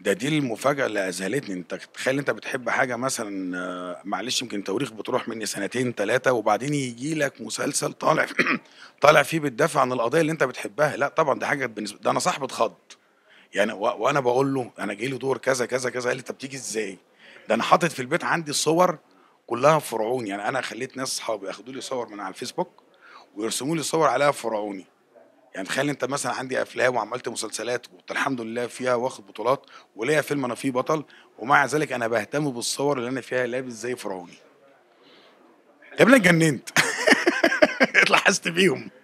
ده دي المفاجاه اللي اذهلتني انت تخيل انت بتحب حاجه مثلا معلش يمكن تواريخ بتروح مني سنتين ثلاثه وبعدين يجي لك مسلسل طالع طالع فيه بتدافع عن القضيه اللي انت بتحبها لا طبعا ده حاجه بالنسبه ده انا صاحب اتخض يعني وانا بقول له انا جاي لي دور كذا كذا كذا قال لي انت بتيجي ازاي ده انا حاطط في البيت عندي صور كلها فرعون يعني انا خليت ناس اصحابي ياخدوا لي صور من على الفيسبوك ويرسموا لي صور عليها فرعوني يعني تخيل انت مثلا عندي افلام وعملت مسلسلات والحمد الحمد لله فيها واخد بطولات وليا فيلم انا فيه بطل ومع ذلك انا بهتم بالصور اللي انا فيها لابس زي فرعوني يا ابني اتجننت اتلحست بيهم